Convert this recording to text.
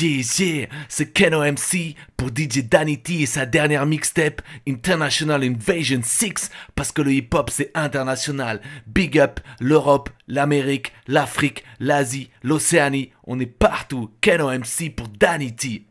Yeah, yeah, c'est Keno MC pour DJ Danity et sa dernière mixtape International Invasion 6 parce que le hip-hop c'est international. Big up l'Europe, l'Amérique, l'Afrique, l'Asie, l'Océanie, on est partout. Keno MC pour Danity.